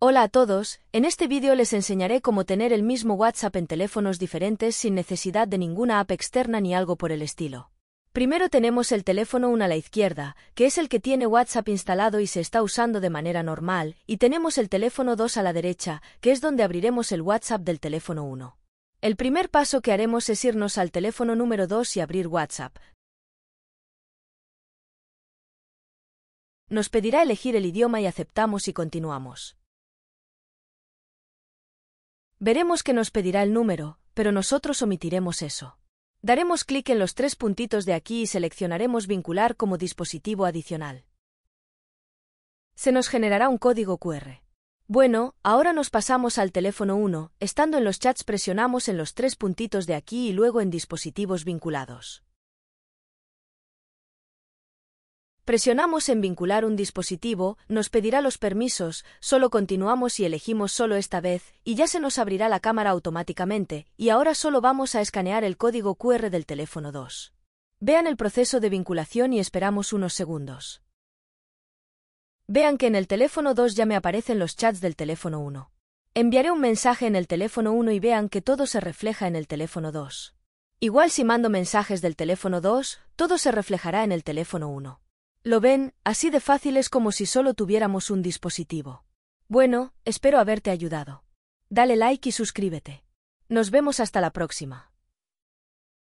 Hola a todos, en este vídeo les enseñaré cómo tener el mismo WhatsApp en teléfonos diferentes sin necesidad de ninguna app externa ni algo por el estilo. Primero tenemos el teléfono 1 a la izquierda, que es el que tiene WhatsApp instalado y se está usando de manera normal, y tenemos el teléfono 2 a la derecha, que es donde abriremos el WhatsApp del teléfono 1. El primer paso que haremos es irnos al teléfono número 2 y abrir WhatsApp. Nos pedirá elegir el idioma y aceptamos y continuamos. Veremos que nos pedirá el número, pero nosotros omitiremos eso. Daremos clic en los tres puntitos de aquí y seleccionaremos vincular como dispositivo adicional. Se nos generará un código QR. Bueno, ahora nos pasamos al teléfono 1, estando en los chats presionamos en los tres puntitos de aquí y luego en dispositivos vinculados. Presionamos en vincular un dispositivo, nos pedirá los permisos, solo continuamos y elegimos solo esta vez, y ya se nos abrirá la cámara automáticamente, y ahora solo vamos a escanear el código QR del teléfono 2. Vean el proceso de vinculación y esperamos unos segundos. Vean que en el teléfono 2 ya me aparecen los chats del teléfono 1. Enviaré un mensaje en el teléfono 1 y vean que todo se refleja en el teléfono 2. Igual si mando mensajes del teléfono 2, todo se reflejará en el teléfono 1. Lo ven, así de fácil es como si solo tuviéramos un dispositivo. Bueno, espero haberte ayudado. Dale like y suscríbete. Nos vemos hasta la próxima.